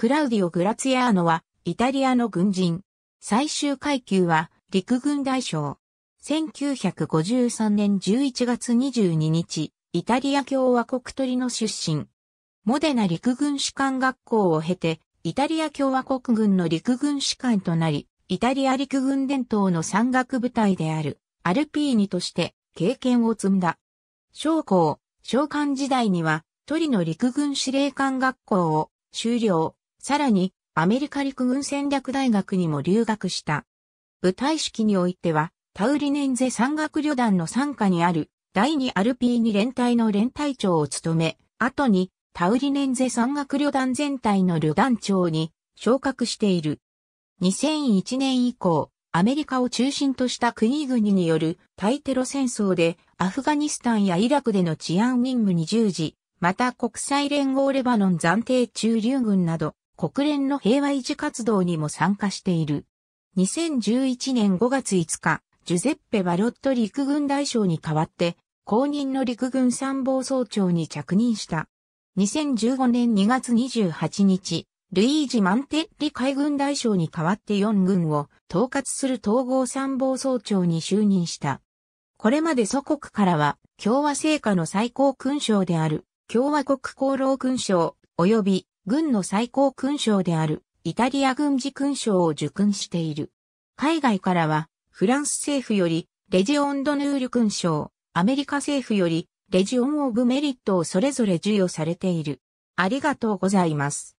クラウディオ・グラツィアーノは、イタリアの軍人。最終階級は、陸軍大将。1953年11月22日、イタリア共和国トリノ出身。モデナ陸軍士官学校を経て、イタリア共和国軍の陸軍士官となり、イタリア陸軍伝統の山岳部隊である、アルピーニとして経験を積んだ。将校、将官時代には、トリノ陸軍司令官学校を修了。さらに、アメリカ陸軍戦略大学にも留学した。部隊式においては、タウリネンゼ山岳旅団の参加にある第2アルピーニ連隊の連隊長を務め、後にタウリネンゼ山岳旅団全体の旅団長に昇格している。2001年以降、アメリカを中心とした国々による対テロ戦争でアフガニスタンやイラクでの治安任務に従事、また国際連合レバノン暫定駐留軍など国連の平和維持活動にも参加している。2011年5月5日、ジュゼッペ・バロット陸軍大将に代わって、公認の陸軍参謀総長に着任した。2015年2月28日、ルイージ・マンテッリ海軍大将に代わって4軍を統括する統合参謀総長に就任した。これまで祖国からは共和成果の最高勲章である共和国功労勲章及び軍の最高勲章であるイタリア軍事勲章を受勲している。海外からはフランス政府よりレジオンドヌール勲章、アメリカ政府よりレジオンオブメリットをそれぞれ授与されている。ありがとうございます。